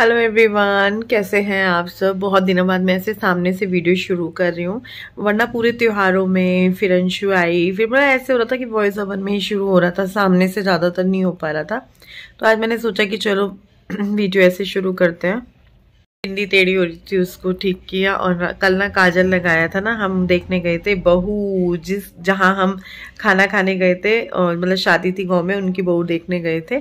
hello everyone कैसे हैं आप सब बहुत दिनों बाद मैं ऐसे सामने से वीडियो शुरू कर रही हूँ वरना पूरे त्योहारों में फिर अंशु आई फिर बड़ा ऐसे हो रहा था कि वॉइस ओवर में ही शुरू हो रहा था सामने से ज़्यादातर नहीं हो पा रहा था तो आज मैंने सोचा कि चलो वीडियो ऐसे शुरू करते हैं टिंडी टेढ़ी हो रही थी उसको ठीक किया और कल ना काजल लगाया था ना हम देखने गए थे बहू जिस जहाँ हम खाना खाने गए थे और मतलब शादी थी गांव में उनकी बहू देखने गए थे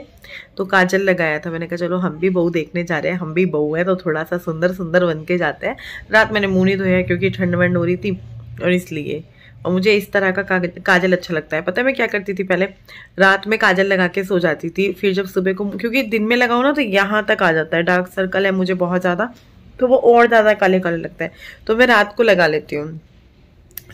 तो काजल लगाया था मैंने कहा चलो हम भी बहू देखने जा रहे हैं हम भी बहू है तो थोड़ा सा सुंदर सुंदर बन के जाते हैं रात मैंने मुँह नहीं धोया क्योंकि ठंड वंड हो रही थी और इसलिए और मुझे इस तरह का काजल अच्छा लगता है पता है मैं क्या करती थी पहले रात में काजल लगा के सो जाती थी फिर जब सुबह को क्योंकि दिन में लगाओ ना तो यहाँ तक आ जाता है डार्क सर्कल है मुझे बहुत ज़्यादा तो वो और ज़्यादा काले काले लगता है तो मैं रात को लगा लेती हूँ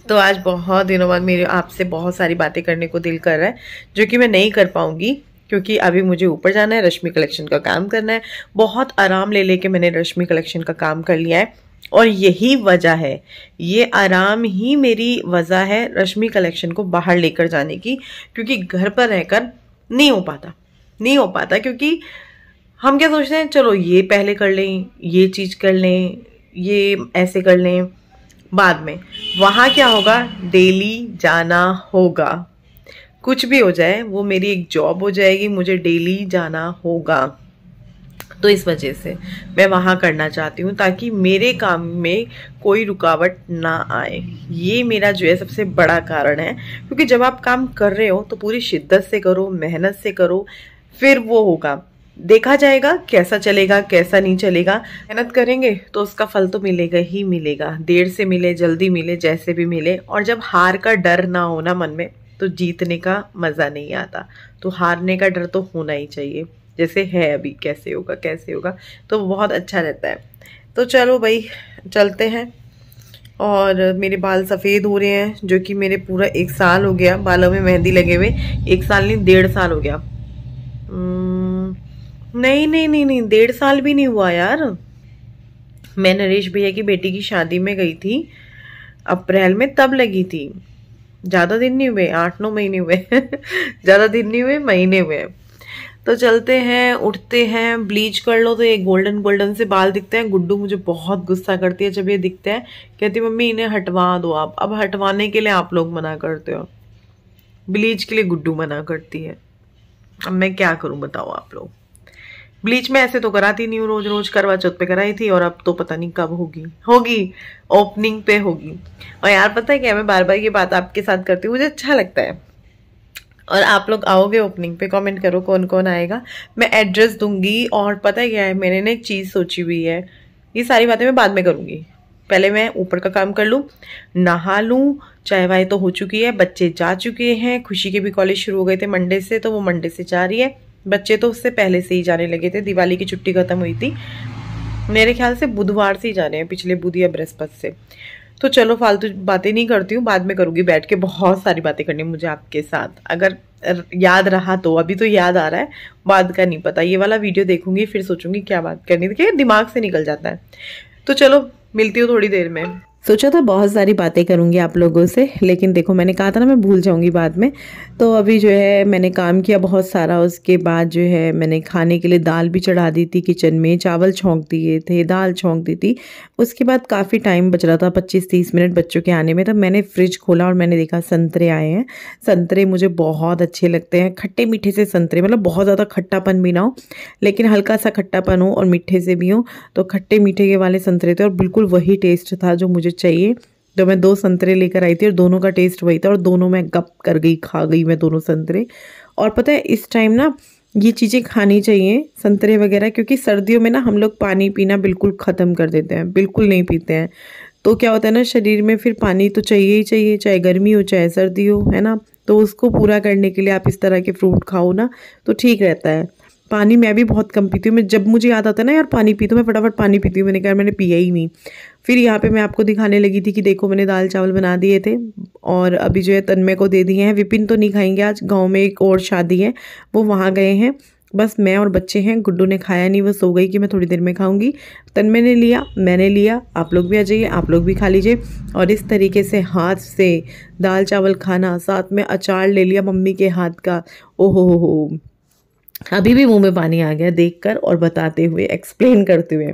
तो आज बहुत दिनों बाद मेरे आपसे बहुत सारी बातें करने को दिल कर रहा है जो कि मैं नहीं कर पाऊँगी क्योंकि अभी मुझे ऊपर जाना है रश्मि कलेक्शन का काम करना है बहुत आराम ले लेके मैंने रश्मि कलेक्शन का काम कर लिया है और यही वजह है ये आराम ही मेरी वजह है रश्मि कलेक्शन को बाहर लेकर जाने की क्योंकि घर पर रहकर नहीं हो पाता नहीं हो पाता क्योंकि हम क्या सोचते हैं चलो ये पहले कर लें ये चीज़ कर लें ये ऐसे कर लें बाद में वहाँ क्या होगा डेली जाना होगा कुछ भी हो जाए वो मेरी एक जॉब हो जाएगी मुझे डेली जाना होगा तो इस वजह से मैं वहाँ करना चाहती हूँ ताकि मेरे काम में कोई रुकावट ना आए ये मेरा जो है सबसे बड़ा कारण है क्योंकि जब आप काम कर रहे हो तो पूरी शिद्दत से करो मेहनत से करो फिर वो होगा देखा जाएगा कैसा चलेगा कैसा नहीं चलेगा मेहनत करेंगे तो उसका फल तो मिलेगा ही मिलेगा देर से मिले जल्दी मिले जैसे भी मिले और जब हार का डर ना होना मन में तो जीतने का मज़ा नहीं आता तो हारने का डर तो होना ही चाहिए जैसे है अभी कैसे होगा कैसे होगा तो बहुत अच्छा रहता है तो चलो भाई चलते हैं और मेरे बाल सफ़ेद हो रहे हैं जो कि मेरे पूरा एक साल हो गया बालों में मेहंदी लगे हुए एक साल नहीं डेढ़ साल हो गया नहीं नहीं नहीं नहीं डेढ़ साल भी नहीं हुआ यार मैं नरेश भैया की बेटी की शादी में गई थी अप्रैल में तब लगी थी ज़्यादा दिन नहीं हुए आठ नौ महीने हुए ज़्यादा दिन नहीं हुए महीने हुए तो चलते हैं उठते हैं ब्लीच कर लो तो ये गोल्डन गोल्डन से बाल दिखते हैं गुड्डू मुझे बहुत गुस्सा करती है जब ये दिखते हैं कहती मम्मी इन्हें हटवा दो आप अब हटवाने के लिए आप लोग मना करते हो ब्लीच के लिए गुड्डू मना करती है अब मैं क्या करूं बताओ आप लोग ब्लीच में ऐसे तो कराती नहीं हूँ रोज रोज करवा चौथ पे कराई थी और अब तो पता नहीं कब होगी होगी ओपनिंग पे होगी और यार पता है क्या मैं बार बार ये बात आपके साथ करती हूँ मुझे अच्छा लगता है और आप लोग आओगे ओपनिंग पे कमेंट करो कौन कौन आएगा मैं एड्रेस दूंगी और पता है क्या है मैंने ना एक चीज़ सोची हुई है ये सारी बातें मैं बाद में करूँगी पहले मैं ऊपर का काम कर लूँ नहा लूँ चाय वाय तो हो चुकी है बच्चे जा चुके हैं खुशी के भी कॉलेज शुरू हो गए थे मंडे से तो वो मंडे से जा रही है बच्चे तो उससे पहले से ही जाने लगे थे दिवाली की छुट्टी खत्म हुई थी मेरे ख्याल से बुधवार से ही जा रहे हैं पिछले बुध या बृहस्पति से तो चलो फालतू बातें नहीं करती हूँ बाद में करूँगी बैठ के बहुत सारी बातें करनी मुझे आपके साथ अगर याद रहा तो अभी तो याद आ रहा है बाद का नहीं पता ये वाला वीडियो देखूंगी फिर सोचूंगी क्या बात करनी देखिए दिमाग से निकल जाता है तो चलो मिलती हूँ थोड़ी देर में सोचा था बहुत सारी बातें करूँगी आप लोगों से लेकिन देखो मैंने कहा था ना मैं भूल जाऊँगी बाद में तो अभी जो है मैंने काम किया बहुत सारा उसके बाद जो है मैंने खाने के लिए दाल भी चढ़ा दी थी किचन में चावल छोंक दिए थे दाल छोंक दी थी उसके बाद काफ़ी टाइम बच रहा था पच्चीस तीस मिनट बच्चों के आने में तब मैंने फ्रिज खोला और मैंने देखा संतरे आए हैं संतरे मुझे बहुत अच्छे लगते हैं खट्टे मीठे से संतरे मतलब बहुत ज़्यादा खट्टापन भी ना हो लेकिन हल्का सा खट्टापन हो और मीठे से भी हो तो खट्टे मीठे के वाले संतरे थे और बिल्कुल वही टेस्ट था जो मुझे चाहिए तो मैं दो संतरे लेकर आई थी और दोनों का टेस्ट वही था और दोनों मैं गप कर गई खा गई मैं दोनों संतरे और पता है इस टाइम ना ये चीज़ें खानी चाहिए संतरे वगैरह क्योंकि सर्दियों में ना हम लोग पानी पीना बिल्कुल ख़त्म कर देते हैं बिल्कुल नहीं पीते हैं तो क्या होता है ना शरीर में फिर पानी तो चाहिए ही चाहिए चाहे गर्मी हो चाहे सर्दी हो है ना तो उसको पूरा करने के लिए आप इस तरह के फ्रूट खाओ ना तो ठीक रहता है पानी मैं भी बहुत कम पीती हूँ मैं जब मुझे याद आता है ना यार पानी पीती तो हूँ मैं फटाफट पानी पीती हूँ मैंने कहा मैंने पिया ही नहीं फिर यहाँ पे मैं आपको दिखाने लगी थी कि देखो मैंने दाल चावल बना दिए थे और अभी जो है तन्मय को दे दिए हैं विपिन तो नहीं खाएंगे आज गाँव में एक और शादी है वो वहाँ गए हैं बस मैं और बच्चे हैं गुड्डू ने खाया नहीं वो सो गई कि मैं थोड़ी देर में खाऊंगी तन्मय ने लिया मैंने लिया आप लोग भी आ जाइए आप लोग भी खा लीजिए और इस तरीके से हाथ से दाल चावल खाना साथ में अचार ले लिया मम्मी के हाथ का ओहो हो हो अभी भी मुंह में पानी आ गया देखकर और बताते हुए एक्सप्लेन करते हुए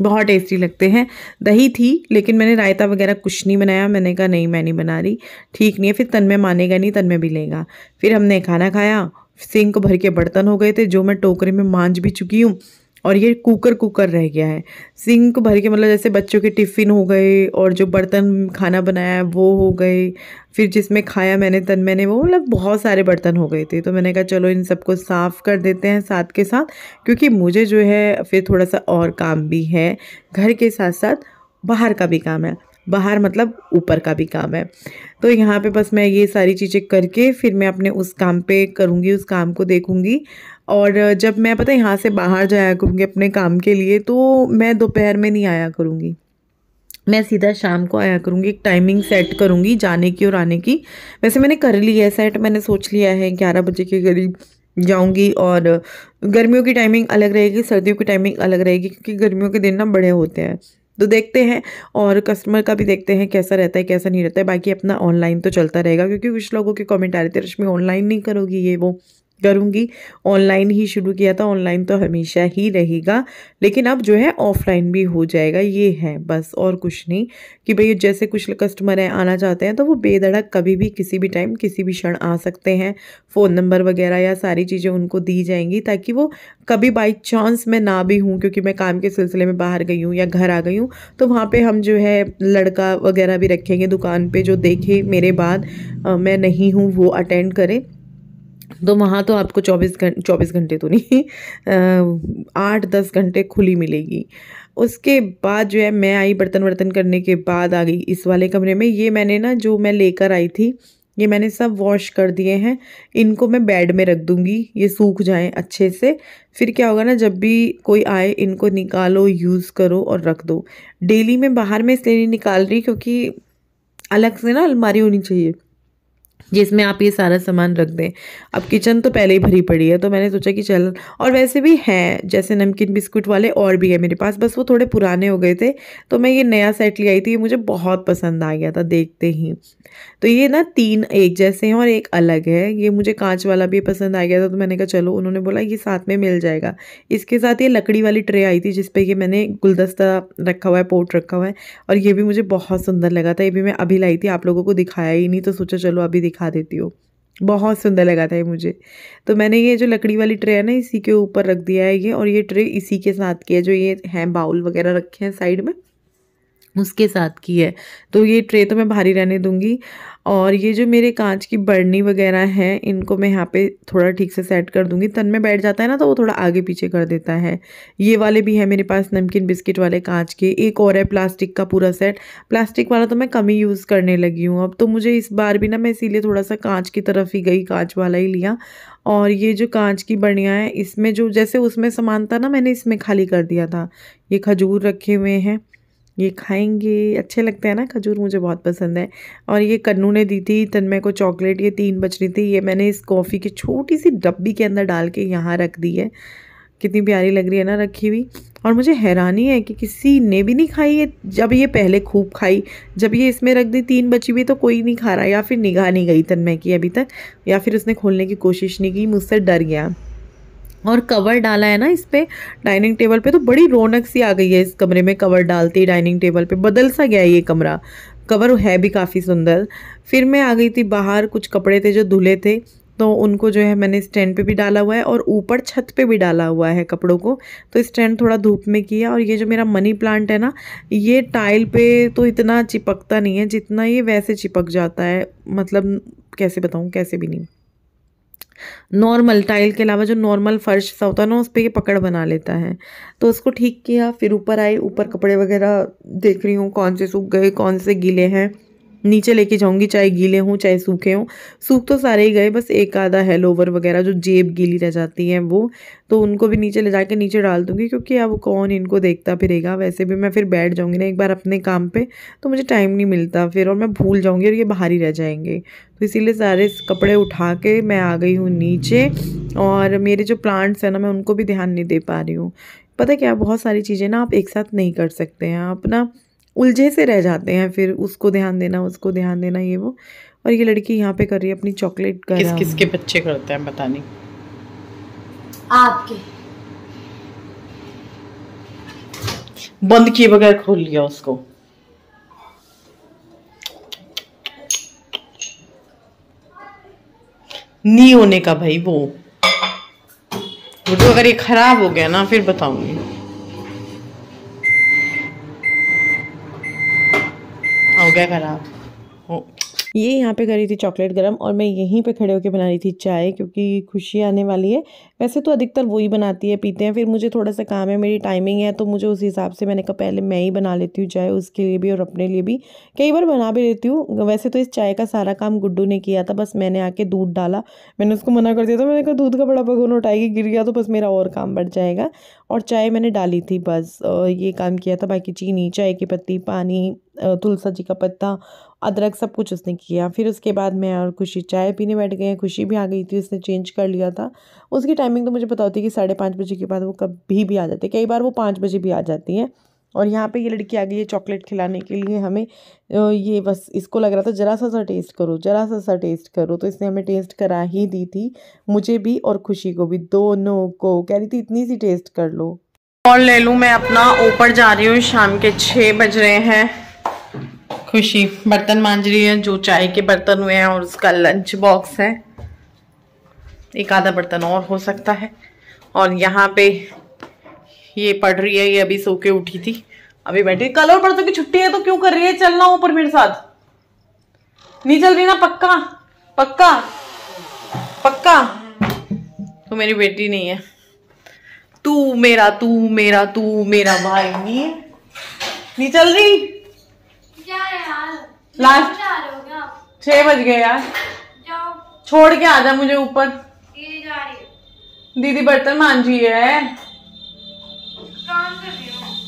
बहुत टेस्टी लगते हैं दही थी लेकिन मैंने रायता वगैरह कुछ नहीं बनाया मैंने कहा नहीं मैं नहीं बना रही ठीक नहीं है फिर तन में मानेगा नहीं तन में भी लेगा फिर हमने खाना खाया सिंक भर के बर्तन हो गए थे जो मैं टोकरे में मांझ भी चुकी हूँ और ये कुकर कुकर रह गया है सिंक भर के मतलब जैसे बच्चों के टिफ़िन हो गए और जो बर्तन खाना बनाया है वो हो गए फिर जिसमें खाया मैंने तन मैंने वो मतलब बहुत सारे बर्तन हो गए थे तो मैंने कहा चलो इन सबको साफ़ कर देते हैं साथ के साथ क्योंकि मुझे जो है फिर थोड़ा सा और काम भी है घर के साथ साथ बाहर का भी काम है बाहर मतलब ऊपर का भी काम है तो यहाँ पे बस मैं ये सारी चीज़ें करके फिर मैं अपने उस काम पे करूँगी उस काम को देखूँगी और जब मैं पता यहाँ से बाहर जाया करूँगी अपने काम के लिए तो मैं दोपहर में नहीं आया करूँगी मैं सीधा शाम को आया करूँगी एक टाइमिंग सेट करूँगी जाने की और आने की वैसे मैंने कर ली है सेट मैंने सोच लिया है ग्यारह बजे के करीब जाऊंगी और गर्मियों की टाइमिंग अलग रहेगी सर्दियों की टाइमिंग अलग रहेगी क्योंकि गर्मियों के दिन ना बड़े होते हैं तो देखते हैं और कस्टमर का भी देखते हैं कैसा रहता है कैसा नहीं रहता है बाकी अपना ऑनलाइन तो चलता रहेगा क्योंकि कुछ लोगों के कमेंट आ रहे थे रश्मि ऑनलाइन नहीं करोगी ये वो करूँगी ऑनलाइन ही शुरू किया था ऑनलाइन तो हमेशा ही रहेगा लेकिन अब जो है ऑफलाइन भी हो जाएगा ये है बस और कुछ नहीं कि भाई जैसे कुछ कस्टमर हैं आना चाहते हैं तो वो बेधड़क कभी भी किसी भी टाइम किसी भी क्षण आ सकते हैं फ़ोन नंबर वगैरह या सारी चीज़ें उनको दी जाएंगी ताकि वो कभी बाई चांस मैं ना भी हूँ क्योंकि मैं काम के सिलसिले में बाहर गई हूँ या घर आ गई हूँ तो वहाँ पर हम जो है लड़का वगैरह भी रखेंगे दुकान पर जो देखे मेरे बाद आ, मैं नहीं हूँ वो अटेंड करें तो वहाँ तो आपको चौबीस घंटे चौबीस घंटे तो नहीं आठ दस घंटे खुली मिलेगी उसके बाद जो है मैं आई बर्तन वर्तन करने के बाद आ गई इस वाले कमरे में ये मैंने ना जो मैं लेकर आई थी ये मैंने सब वॉश कर दिए हैं इनको मैं बेड में रख दूँगी ये सूख जाए अच्छे से फिर क्या होगा ना जब भी कोई आए इनको निकालो यूज़ करो और रख दो डेली मैं बाहर में इसलिए नहीं निकाल रही क्योंकि अलग से ना अलमारी होनी चाहिए जिसमें आप ये सारा सामान रख दें अब किचन तो पहले ही भरी पड़ी है तो मैंने सोचा कि चल और वैसे भी हैं जैसे नमकीन बिस्कुट वाले और भी है मेरे पास बस वो थोड़े पुराने हो गए थे तो मैं ये नया सेट ले आई थी ये मुझे बहुत पसंद आ गया था देखते ही तो ये ना तीन एक जैसे हैं और एक अलग है ये मुझे कांच वाला भी पसंद आ गया था तो मैंने कहा चलो उन्होंने बोला ये साथ में मिल जाएगा इसके साथ ये लकड़ी वाली ट्रे आई थी जिसपे ये मैंने गुलदस्ता रखा हुआ है पोट रखा हुआ है और ये भी मुझे बहुत सुंदर लगा था ये भी मैं अभी लाई थी आप लोगों को दिखाया ही नहीं तो सोचा चलो अभी दिखा दिखा देती हो बहुत सुंदर लगा था ये मुझे तो मैंने ये जो लकड़ी वाली ट्रे है ना इसी के ऊपर रख दिया है ये और ये ट्रे इसी के साथ की है जो ये हैं बाउल वगैरह रखे हैं साइड में उसके साथ की है तो ये ट्रे तो मैं भारी रहने दूंगी और ये जो मेरे कांच की बढ़नी वगैरह है इनको मैं यहाँ पे थोड़ा ठीक से सेट कर दूँगी तन में बैठ जाता है ना तो वो थोड़ा आगे पीछे कर देता है ये वाले भी है मेरे पास नमकीन बिस्किट वाले कांच के एक और है प्लास्टिक का पूरा सेट प्लास्टिक वाला तो मैं कम ही यूज़ करने लगी हूँ अब तो मुझे इस बार भी ना मैं इसीलिए थोड़ा सा कांच की तरफ ही गई कांच वाला ही लिया और ये जो कांच की बर्नियाँ हैं इसमें जो जैसे उसमें सामान था ना मैंने इसमें खाली कर दिया था ये खजूर रखे हुए हैं ये खाएंगे अच्छे लगते हैं ना खजूर मुझे बहुत पसंद है और ये कन्नू ने दी थी तन्मय को चॉकलेट ये तीन बच रही थी ये मैंने इस कॉफ़ी की छोटी सी डब्बी के अंदर डाल के यहाँ रख दी है कितनी प्यारी लग रही है ना रखी हुई और मुझे हैरानी है कि किसी ने भी नहीं खाई है जब ये पहले खूब खाई जब ये इसमें रख दी तीन बची हुई तो कोई नहीं खा रहा या फिर निगाह नहीं गई तन्मय की अभी तक या फिर उसने खोलने की कोशिश नहीं की मुझसे डर गया और कवर डाला है ना इस पर डाइनिंग टेबल पे तो बड़ी रौनक सी आ गई है इस कमरे में कवर डालते ही डाइनिंग टेबल पे बदल सा गया ये कमरा कवर है भी काफ़ी सुंदर फिर मैं आ गई थी बाहर कुछ कपड़े थे जो धुले थे तो उनको जो है मैंने स्टैंड पे भी डाला हुआ है और ऊपर छत पे भी डाला हुआ है कपड़ों को तो स्टैंड थोड़ा धूप में किया और ये जो मेरा मनी प्लांट है ना ये टाइल पे तो इतना चिपकता नहीं है जितना ये वैसे चिपक जाता है मतलब कैसे बताऊँ कैसे भी नहीं नॉर्मल टाइल के अलावा जो नॉर्मल फर्श सा होता है ना उस पर ये पकड़ बना लेता है तो उसको ठीक किया फिर ऊपर आई ऊपर कपड़े वगैरह देख रही हूँ कौन से सूख गए कौन से गीले हैं नीचे लेके जाऊंगी चाहे गीले हों चाहे सूखे हों सूख तो सारे ही गए बस एक आधा हेलोवर वगैरह जो जेब गीली रह जाती है वो तो उनको भी नीचे ले जाके नीचे डाल दूंगी क्योंकि अब कौन इनको देखता फिरेगा वैसे भी मैं फिर बैठ जाऊँगी ना एक बार अपने काम पर तो मुझे टाइम नहीं मिलता फिर और मैं भूल जाऊँगी और ये बाहर ही रह जाएंगे तो इसीलिए सारे कपड़े उठा के मैं आ गई हूँ नीचे और मेरे जो प्लांट्स हैं ना मैं उनको भी ध्यान नहीं दे पा रही हूँ पता क्या बहुत सारी चीज़ें ना आप एक साथ नहीं कर सकते हैं आप ना उलझे से रह जाते हैं फिर उसको ध्यान देना उसको ध्यान देना ये वो और ये लड़की यहाँ पे कर रही है अपनी चॉकलेट का किस किसके बच्चे करते हैं पता नहीं आपके बंद किए बगैर खोल लिया उसको नी होने का भाई वो वो तो अगर ये खराब हो गया ना फिर बताऊंगी हो गया खराब ये यहाँ पे करी थी चॉकलेट गर्म और मैं यहीं पे खड़े होकर बना रही थी चाय क्योंकि खुशी आने वाली है वैसे तो अधिकतर वही बनाती है पीते हैं फिर मुझे थोड़ा सा काम है मेरी टाइमिंग है तो मुझे उस हिसाब से मैंने कहा पहले मैं ही बना लेती हूँ चाय उसके लिए भी और अपने लिए भी कई बार बना भी लेती हूँ वैसे तो इस चाय का सारा काम गुड्डू ने किया था बस मैंने आके दूध डाला मैंने उसको मना कर दिया था मैंने कहा दूध का बड़ा भगवान उठाएगी गिर गया तो बस मेरा और काम बढ़ जाएगा और चाय मैंने डाली थी बस ये काम किया था बाकी चीनी चाय की पत्ती पानी तुलसा जी का पत्ता अदरक सब कुछ उसने किया फिर उसके बाद मैं और खुशी चाय पीने बैठ गए खुशी भी आ गई थी उसने चेंज कर लिया था उसकी टाइमिंग तो मुझे पता होती है कि साढ़े पाँच बजे के बाद वो कभी भी आ जाती कई बार वो पाँच बजे भी आ जाती है और यहाँ पे ये लड़की आ गई है चॉकलेट खिलाने के लिए हमें ये बस इसको लग रहा था जरा सा सा टेस्ट करो जरा सा सा टेस्ट करो तो इसने हमें टेस्ट करा ही दी थी मुझे भी और खुशी को भी दोनों को कह रही थी इतनी सी टेस्ट कर लो और ले लूँ मैं अपना ऊपर जा रही हूँ शाम के छः बज रहे हैं खुशी बर्तन मांझ रही है जो चाय के बर्तन हुए हैं और उसका लंच बॉक्स है एक आधा बर्तन और हो सकता है और यहाँ पे ये पढ़ रही है ये अभी सो के उठी थी अभी बैठी कल और परसों की छुट्टी है तो क्यों कर रही है चलना ऊपर मेरे साथ नहीं चल रही ना पक्का पक्का पक्का तो मेरी बेटी नहीं है तू मेरा तू मेरा तू मेरा भाई नहीं है नहीं चल रही लास्ट छह बज गए यार छोड़ के आ जा मुझे ऊपर दीदी बर्तन मांझी है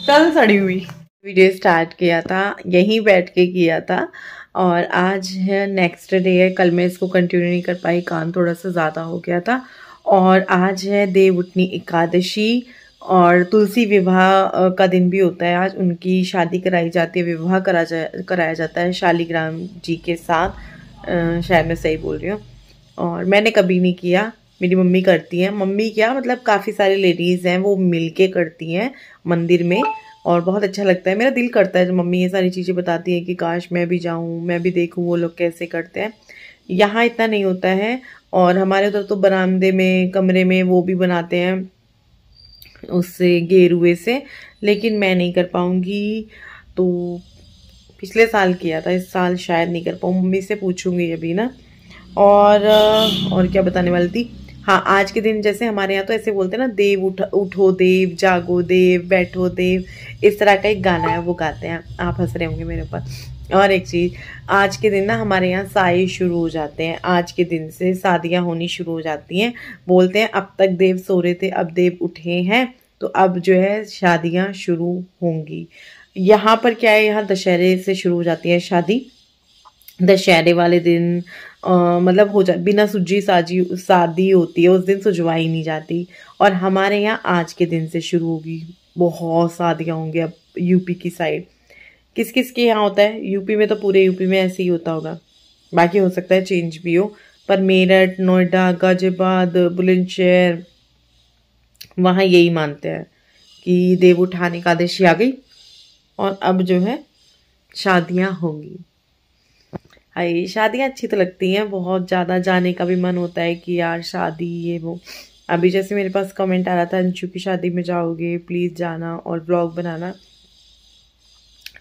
कल सड़ी हुई वीडियो स्टार्ट किया था यहीं बैठ के किया था और आज है नेक्स्ट डे है कल मैं इसको कंटिन्यू नहीं कर पाई कान थोड़ा सा ज़्यादा हो गया था और आज है देव उठनी एकादशी और तुलसी विवाह का दिन भी होता है आज उनकी शादी कराई जाती है विवाह करा जा कराया जाता है शालीग्राम जी के साथ शायद मैं सही बोल रही हूँ और मैंने कभी नहीं किया मेरी मम्मी करती हैं मम्मी क्या मतलब काफ़ी सारी लेडीज़ हैं वो मिल के करती हैं मंदिर में और बहुत अच्छा लगता है मेरा दिल करता है जब मम्मी ये सारी चीज़ें बताती है कि काश मैं भी जाऊँ मैं भी देखूँ वो लोग कैसे करते हैं यहाँ इतना नहीं होता है और हमारे उधर तो बरामदे में कमरे में वो भी बनाते हैं उससे गेरुए से लेकिन मैं नहीं कर पाऊँगी तो पिछले साल किया था इस साल शायद नहीं कर पाऊँ मम्मी से पूछूँगी अभी ना और और क्या बताने वाली थी हाँ आज के दिन जैसे हमारे यहाँ तो ऐसे बोलते हैं ना देव उठ उठो देव जागो देव बैठो देव इस तरह का एक गाना है वो गाते हैं आप हंस रहे होंगे मेरे ऊपर और एक चीज़ आज के दिन ना हमारे यहाँ साए शुरू हो जाते हैं आज के दिन से शादियाँ होनी शुरू हो जाती हैं बोलते हैं अब तक देव सो रहे थे अब देव उठे हैं तो अब जो है शादियाँ शुरू होंगी यहाँ पर क्या है यहाँ दशहरे से शुरू हो जाती है शादी दशहरे वाले दिन आ, मतलब हो जा बिना सुजी साजी शादी होती है उस दिन सुजवाई नहीं जाती और हमारे यहाँ आज के दिन से शुरू होगी बहुत शादियाँ होंगी अब यूपी की साइड किस किस के यहाँ होता है यूपी में तो पूरे यूपी में ऐसे ही होता होगा बाकी हो सकता है चेंज भी हो पर मेरठ नोएडा गाजियाबाद बुलंदशहर वहाँ यही मानते हैं कि देव उठाने का आदेशी आ गई और अब जो है शादियाँ होंगी हाई शादियाँ अच्छी तो लगती हैं बहुत ज़्यादा जाने का भी मन होता है कि यार शादी ये वो अभी जैसे मेरे पास कमेंट आ रहा था अंशु की शादी में जाओगे प्लीज़ जाना और ब्लॉग बनाना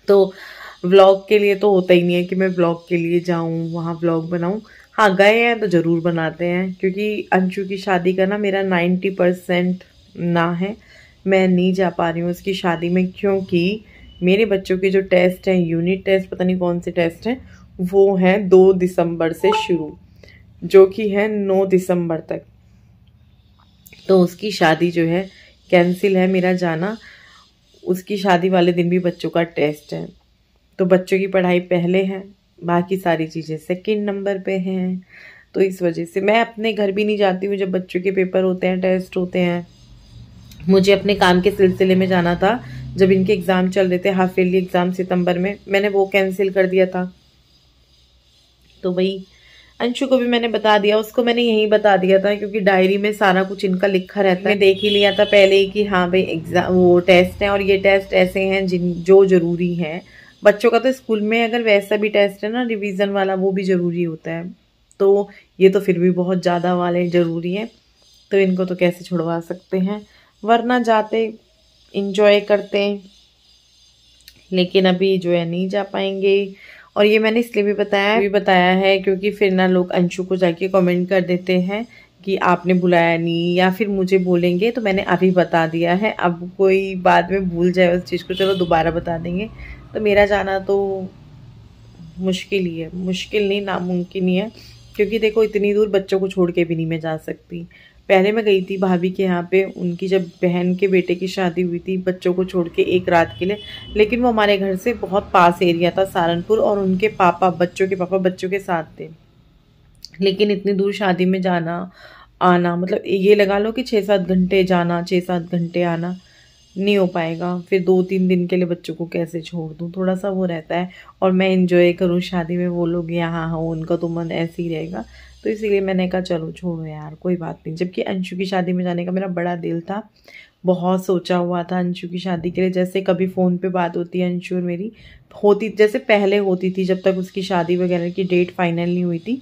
तो व्लॉग के लिए तो होता ही नहीं है कि मैं व्लॉग के लिए जाऊँ वहाँ व्लॉग बनाऊँ हाँ गए हैं तो ज़रूर बनाते हैं क्योंकि अंशु की शादी का ना मेरा नाइन्टी परसेंट ना है मैं नहीं जा पा रही हूँ उसकी शादी में क्योंकि मेरे बच्चों के जो टेस्ट हैं यूनिट टेस्ट पता नहीं कौन से टेस्ट हैं वो हैं दो दिसंबर से शुरू जो कि है नौ दिसंबर तक तो उसकी शादी जो है कैंसिल है मेरा जाना उसकी शादी वाले दिन भी बच्चों का टेस्ट है तो बच्चों की पढ़ाई पहले है बाकी सारी चीज़ें सेकेंड नंबर पे हैं तो इस वजह से मैं अपने घर भी नहीं जाती हूँ जब बच्चों के पेपर होते हैं टेस्ट होते हैं मुझे अपने काम के सिलसिले में जाना था जब इनके एग्ज़ाम चल रहे थे हाफ ईयरली एग्ज़ाम सितंबर में मैंने वो कैंसिल कर दिया था तो भाई अंशु को भी मैंने बता दिया उसको मैंने यही बता दिया था क्योंकि डायरी में सारा कुछ इनका लिखा रहता है देख ही लिया था पहले ही कि हाँ भाई एग्जाम वो टेस्ट हैं और ये टेस्ट ऐसे हैं जिन जो ज़रूरी हैं बच्चों का तो स्कूल में अगर वैसा भी टेस्ट है ना रिवीजन वाला वो भी ज़रूरी होता है तो ये तो फिर भी बहुत ज़्यादा वाले ज़रूरी हैं तो इनको तो कैसे छुड़वा सकते हैं वरना जाते इन्जॉय करते लेकिन अभी जो है नहीं जा पाएंगे और ये मैंने इसलिए भी बताया भी बताया है क्योंकि फिर ना लोग अंशु को जाके कमेंट कर देते हैं कि आपने बुलाया नहीं या फिर मुझे बोलेंगे तो मैंने अभी बता दिया है अब कोई बाद में भूल जाए उस चीज़ को चलो दोबारा बता देंगे तो मेरा जाना तो मुश्किल ही है मुश्किल नहीं नामुमकिन ही है क्योंकि देखो इतनी दूर बच्चों को छोड़ के भी नहीं मैं जा सकती पहले मैं गई थी भाभी के यहाँ पे उनकी जब बहन के बेटे की शादी हुई थी बच्चों को छोड़ के एक रात के लिए लेकिन वो हमारे घर से बहुत पास एरिया था सहारनपुर और उनके पापा बच्चों के पापा बच्चों के साथ थे लेकिन इतनी दूर शादी में जाना आना मतलब ये लगा लो कि छः सात घंटे जाना छः सात घंटे आना नहीं हो पाएगा फिर दो तीन दिन के लिए बच्चों को कैसे छोड़ दूँ थोड़ा सा वो रहता है और मैं इन्जॉय करूँ शादी में वो लोग यहाँ हो हाँ, उनका तो मन ऐसे ही रहेगा तो इसीलिए मैंने कहा चलो छोड़ो यार कोई बात नहीं जबकि अंशु की शादी में जाने का मेरा बड़ा दिल था बहुत सोचा हुआ था अंशु की शादी के लिए जैसे कभी फ़ोन पे बात होती है अंशु और मेरी होती जैसे पहले होती थी जब तक उसकी शादी वगैरह की डेट फाइनल नहीं हुई थी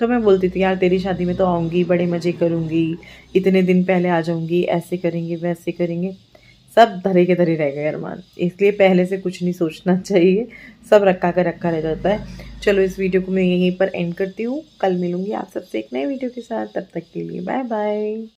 तो मैं बोलती थी यार तेरी शादी में तो आऊँगी बड़े मज़े करूँगी इतने दिन पहले आ जाऊँगी ऐसे करेंगे वैसे करेंगे सब धरे के धरे रह गए अरमान इसलिए पहले से कुछ नहीं सोचना चाहिए सब रखा कर रखा रह जाता है चलो इस वीडियो को मैं यहीं पर एंड करती हूँ कल मिलूँगी आप सबसे एक नए वीडियो के साथ तब तक के लिए बाय बाय